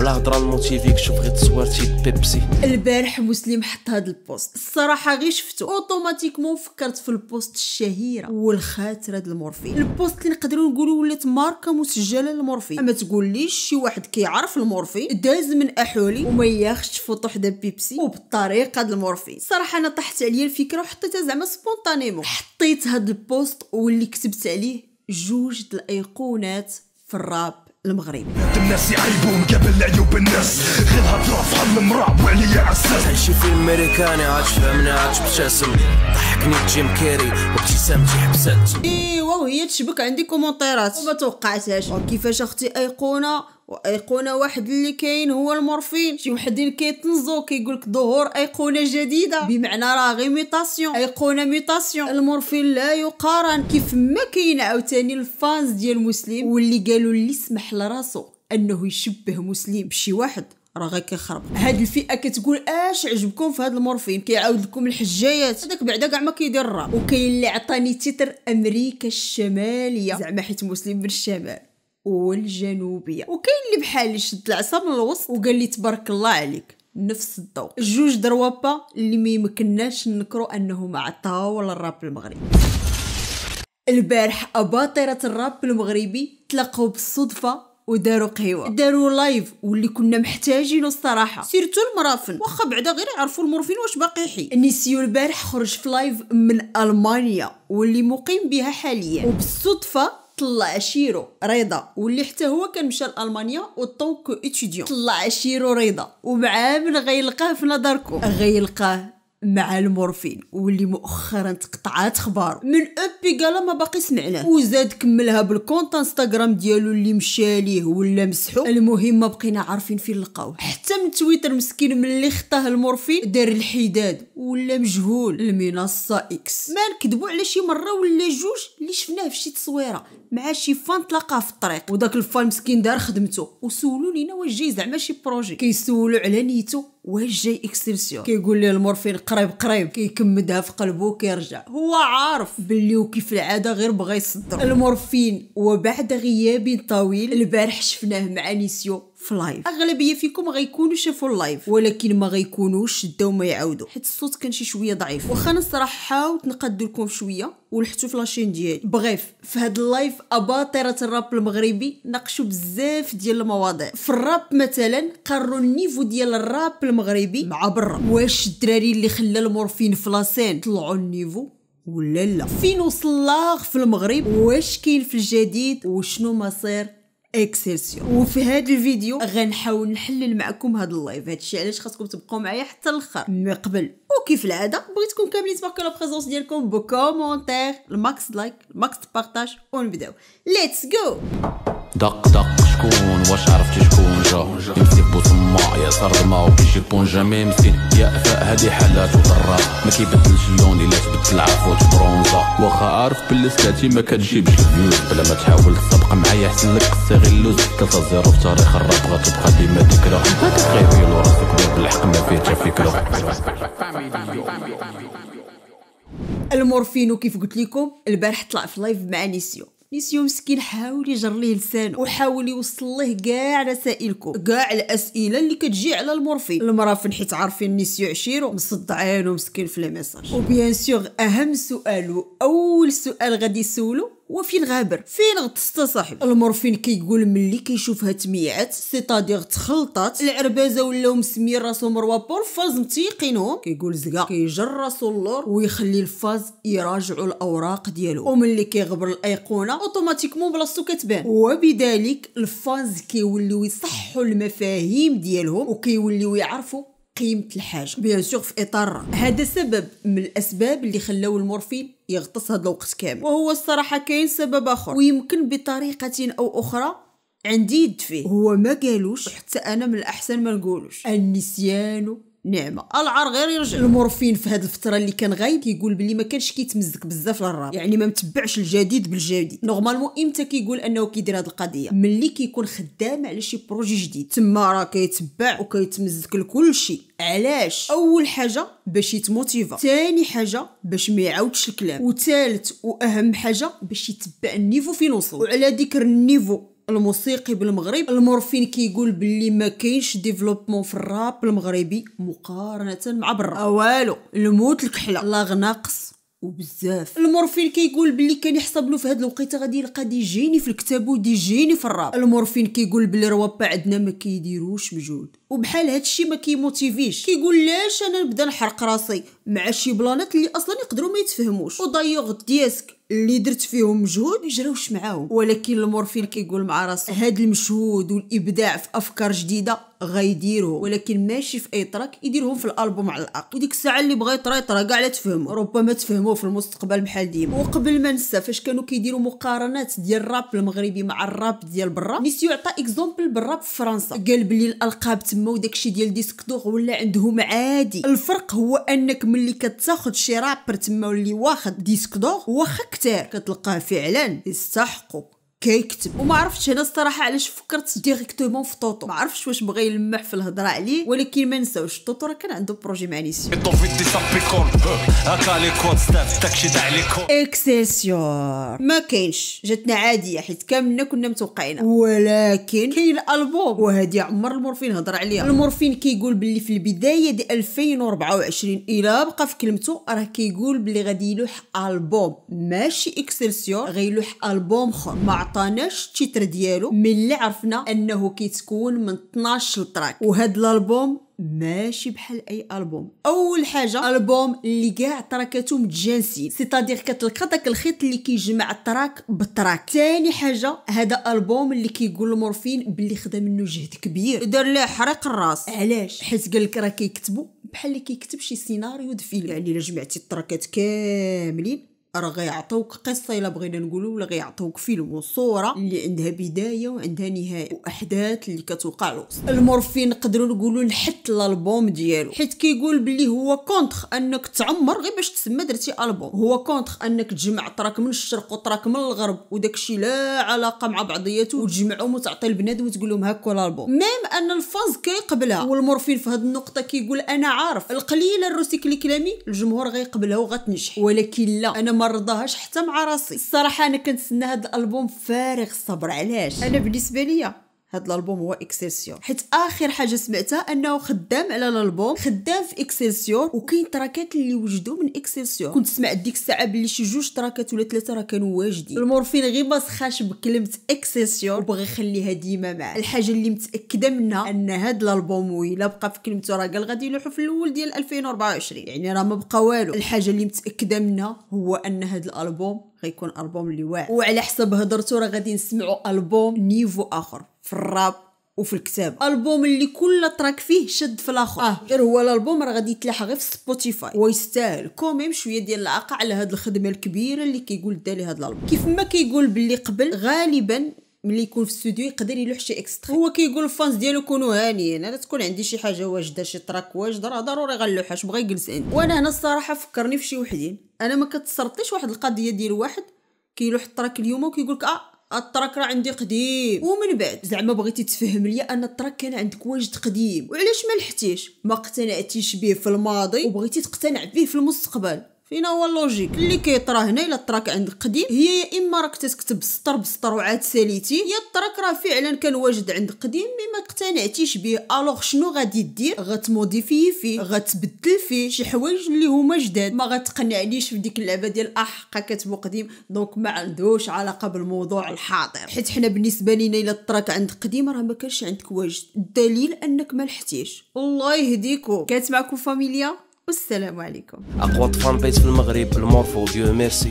بلا هضره الموتيفيك شوف غير تصويرتي بيبسي البارح مسلم حط هاد البوست الصراحه غير شفته اوتوماتيكمون فكرت في البوست الشهيره والخاتره د المورفين البوست اللي نقدروا نقولوا ولات ماركه مسجله للمورفين ما تقوليش شي واحد كيعرف المورفين داز من احولي وما ياخش فوط وحده بيبسي وبالطريقه د المورفين صراحه انا طاحت عليا الفكره وحطيتها زعما سبونطانيمون حطيت هاد البوست واللي كتبت عليه جوج د الايقونات في الراب المغرب الناس يعيبون قبل عيوب الناس غير هضره حل المراب وعليا عساس عايش في امريكاني عاد فهمنا عاد بتسم ضحكني جيم كيري وابتسام جي حبسات ايوا وهي تشبك عندي كومونتيرات وما توقعتهاش كيفاش اختي ايقونه وايقونه واحد اللي كاين هو المورفين شي وحدين كيطنزو كيقول لك ظهور ايقونه جديده بمعنى راه غير ميطاسيون ايقونه ميطاسيون المورفين لا يقارن كيف ما كاين عاوتاني الفانز ديال مسلم واللي قالوا اللي سمح لراسو انه يشبه مسلم بشي واحد راه غير كيخرب هاد الفئه كتقول اش عجبكم في هاد المورفين كيعاود لكم الحجايات هذاك بعدا كاع ما كيدير الراب وكاين اللي عطاني تيتر امريكا الشماليه زعما حيت مسلم من الشمال والجنوبيه وكاين اللي بحال شد العصا من الوسط وقال لي تبارك الله عليك نفس الضوء جوج دروابا اللي ما يمكنناش نكرو انهم عطاو ولا الراب المغربي البارح اباطره الراب المغربي تلاقوا بالصدفه وداروا قهوه داروا لايف واللي كنا محتاجينه الصراحه سيرتو المرافن واخا بعدا غير يعرفوا المورفين واش باقي حي نسيو البارح خرج في لايف من المانيا واللي مقيم بها حاليا وبالصدفه طلع عشيرو رضا واللي حتى هو كان مشى لالمانيا وطون كو اتيديون طلع عشيرو رضا ومعاه من غيلقاه في نظركم غيلقاه مع المورفين واللي مؤخرا تقطعات خبار من ابي قال ما باقي سمعناه وزاد كملها بالكونت انستغرام ديالو اللي مشى ليه ولا مسحو المهم ما بقينا عارفين فين لقاوه حتى من تويتر مسكين ملي خطاه المورفين دار الحداد ولا مجهول المنصه اكس ما نكذبوا على شي مره ولا جوج اللي شفناه في شي تصويره مع شي فان تلاقاه في الطريق وداك الفان مسكين دار خدمته وسولوا لينا واش جاي زعما شي بروجي كيسولوا على نيتو واش جاي اكسبسيون كيقول ليه المورفين قريب قريب كيكمدها في قلبه كيرجع هو عارف باللي وكيف العاده غير بغى يصدر المورفين وبعد غياب طويل البارح شفناه مع نيسيو في لايف اغلبيه فيكم غيكونوا شافوا اللايف ولكن ما غيكونوش شداو ما يعاودوا حيت الصوت كان شي شويه ضعيف واخا انا الصراحه حاولت نقدر لكم شويه ولحتو في لاشين ديالي بغيف في هاد اللايف اباطره الراب المغربي ناقشوا بزاف ديال المواضيع في الراب مثلا قرروا النيفو ديال الراب المغربي مع برا واش الدراري اللي خلى المورفين في لاسين طلعوا النيفو ولا لا فين وصل في المغرب واش كاين في الجديد وشنو مصير اكسيرسيون وفي هذا الفيديو غنحاول نحلل معكم هذا اللايف هادشي علاش خاصكم تبقاو معايا حتى الاخر من قبل وكيف العاده بغيتكم كاملين تباركوا لا بريزونس ديالكم بكومونتير الماكس لايك الماكس بارطاج ونبداو ليتس جو دق دق شكون واش عرفتي شكون الحنجة يمسيبو طماع يا دماغو كيجي بون جامي مسين يا افاء هادي حالات وضراء ما كيبدلش اللون الا تبدل العفو برونزا واخا عارف بلي ما كتجيبش الفيوز بلا ما تحاول تسبق معايا احسن لك قصي غير اللوز 3 زيرو في تاريخ الراب غتبقى ديما ذكرى غير فيلو راسك بالحق ما فيه حتى فكرة المورفين وكيف قلت لكم البارح طلع في لايف مع نيسيو نسيو مسكين حاول يجر ليه لسانه وحاول يوصل ليه كاع رسائلكم كاع الاسئله اللي كتجي على المراه فين حيت عارفين نسيو عشيرو عينو مسكين في لي ميساج وبيان سيغ اهم سؤال واول سؤال غادي يسولو وفين غابر فين غطست صاحبي المورفين كيقول كي ملي كيشوفها تميعات سيتادير تخلطات العربازه ولاو مسميين راسهم روابور فاز متيقنهم كيقول زكا كيجر راسو اللور ويخلي الفاز يراجعوا الاوراق ديالو وملي كيغبر الايقونه اوتوماتيكمون بلاصتو كتبان وبذلك الفاز كيوليو يصحوا المفاهيم ديالهم وكيوليو يعرفوا قيمه الحاجه بيان سور في اطار هذا سبب من الاسباب اللي خلاو المورفين يغطس هذا الوقت كامل وهو الصراحه كاين سبب اخر ويمكن بطريقه او اخرى عندي يد فيه هو ما قالوش حتى انا من الاحسن ما نقولوش النسيان نعمه العار غير يرجع المورفين في هذه الفتره اللي كان غايب كيقول بلي ما كانش كيتمزك بزاف للراب يعني ما متبعش الجديد بالجديد نورمالمون امتى كيقول انه كيدير هذه القضيه ملي كيكون خدام على شي بروجي جديد تما راه كيتبع وكيتمزك لكل شيء علاش اول حاجه باش يتموتيفا ثاني حاجه باش ما يعاودش الكلام وثالث واهم حاجه باش يتبع النيفو فين وصل وعلى ذكر النيفو الموسيقي بالمغرب المورفين كيقول باللي ما كاينش ديفلوبمون في الراب المغربي مقارنه مع برا آه، والو الموت الكحله لا ناقص وبزاف المورفين كيقول باللي كان يحسب له في هاد الوقيته غادي يلقى دي جيني في الكتاب ودي جيني في الراب المورفين كيقول باللي الروابع عندنا ما كيديروش مجهود وبحال هادشي ما كيموتيفيش كيقول لاش انا نبدا نحرق راسي مع شي بلانات اللي اصلا يقدروا ما يتفهموش ودايوغ ديسك اللي درت فيهم مجهود يجراوش معاهم ولكن المورفين كيقول مع راسو هاد المجهود والابداع في افكار جديده غيديروه ولكن ماشي في اي تراك يديرهم في الالبوم على الاقل وديك الساعه اللي بغى يطرا يطرا كاع لا تفهمو ربما تفهموه في المستقبل بحال ديما وقبل ما ننسى فاش كانوا كيديروا مقارنات ديال الراب المغربي مع الراب ديال برا نسيو يعطى اكزومبل بالراب في فرنسا قال بلي الالقاب تما وداكشي ديال ديسك دوغ ولا عندهم عادي الفرق هو انك ملي كتاخد شي رابر تما واللي واخد ديسك دوغ واخا كثير كتلقاه فعلا يستحقو كيكتب وما عرفتش هنا الصراحه علاش فكرت ديريكتومون في طوطو ما عرفتش واش بغى يلمح في الهضره عليه ولكن ما نساوش طوطو راه كان عنده بروجي مع نيسي اكسيسيور ما كاينش جاتنا عاديه حيت كاملنا كنا متوقعينها ولكن كاين البوم وهادي عمر المورفين هضر عليها المورفين كيقول باللي في البدايه ديال 2024 الا بقى في كلمته راه كيقول باللي غادي يلوح البوم ماشي اكسيسيور غيلوح البوم اخر ما عطاناش التيتر ديالو ملي عرفنا انه كيتكون من 12 تراك وهاد الالبوم ماشي بحال اي البوم اول حاجه البوم اللي كاع تراكاتو متجانسين سيتادير كتلقى داك الخيط اللي كيجمع التراك بالتراك ثاني حاجه هذا البوم اللي كيقول المورفين باللي خدا منه جهد كبير دار له حريق الراس علاش حيت قال لك راه كيكتبو بحال اللي كيكتب شي سيناريو د فيلم يعني الا جمعتي التراكات كاملين راه غيعطيوك قصه الا بغينا نقولوا ولا غيعطيوك فيلم وصوره اللي عندها بدايه وعندها نهايه واحداث اللي كتوقع الوسط المورفين نقدروا نقولوا نحت الالبوم ديالو حيت كيقول بلي هو كونتخ انك تعمر غير باش تسمى درتي البوم هو كونتخ انك تجمع تراك من الشرق وتراك من الغرب وداكشي لا علاقه مع بعضياته وتجمعهم وتعطي لبنادم وتقول لهم هاكو الالبوم ميم ان الفاز كيقبلها والمورفين في هذه النقطه كيقول انا عارف القليله الروسيكلي كلامي الجمهور غيقبلها وغتنجح ولكن لا انا ما رضاهاش حتى مع راسي الصراحه انا كنتسنى هذا الالبوم فارغ الصبر علاش انا بالنسبه ليا هاد الالبوم هو اكسيسيور حيت اخر حاجه سمعتها انه خدام على الالبوم خدام في اكسيسيور وكاين تراكات اللي وجدوا من اكسيسيور كنت سمعت ديك الساعه بلي شي جوج تراكات ولا ثلاثه راه كانوا واجدين المورفين غير ما سخاش بكلمه اكسيسيور وبغى يخليها ديما معاه الحاجه اللي متاكده منها ان هاد الالبوم ويلا بقى في كلمته راه قال غادي يلوحوا في الاول ديال 2024 يعني راه ما بقى والو الحاجه اللي متاكده منها هو ان هاد الالبوم غيكون البوم اللي واعر وعلى حسب هضرته راه غادي نسمعوا البوم نيفو اخر في الراب وفي الكتاب البوم اللي كل تراك فيه شد في الاخر اه غير هو الالبوم راه غادي يتلاحى غير في سبوتيفاي ويستاهل كوميم شويه ديال العاقه على هاد الخدمه الكبيره اللي كيقول دالي هاد الالبوم كيف ما كيقول باللي قبل غالبا ملي يكون في الاستوديو يقدر يلوح شي اكسترا هو كيقول الفانز ديالو كونوا هانيين انا تكون عندي شي حاجه واجده شي تراك واجد راه ضروري غنلوحها اش بغا يجلس عندي وانا هنا الصراحه فكرني في شي وحدين انا ما كتسرطيش واحد القضيه ديال واحد كيلوح التراك اليوم وكيقول لك اه الطراك راه عندي قديم ومن بعد زعما بغيتي تفهم ليا ان الطراك كان عندك واجد قديم وعلاش ما لحتيش ما اقتنعتيش به في الماضي وبغيتي تقتنع به في المستقبل فينا هو اللوجيك اللي كيطرا هنا الا التراك عند قديم هي يا اما راك تكتب بسطر بسطر وعاد ساليتي يا التراك راه فعلا كان واجد عند قديم مي ما اقتنعتيش به الوغ شنو غادي دير غتموديفي فيه غتبدل فيه شي حوايج اللي هما جداد ما غتقنعنيش في ديك اللعبه ديال احقا كتبو قديم دونك ما عندوش علاقه بالموضوع الحاضر حيت حنا بالنسبه لينا الا التراك عند قديم راه ما كانش عندك واجد الدليل انك ما لحتيش الله يهديكم كانت معكم فاميليا A croix de le merci.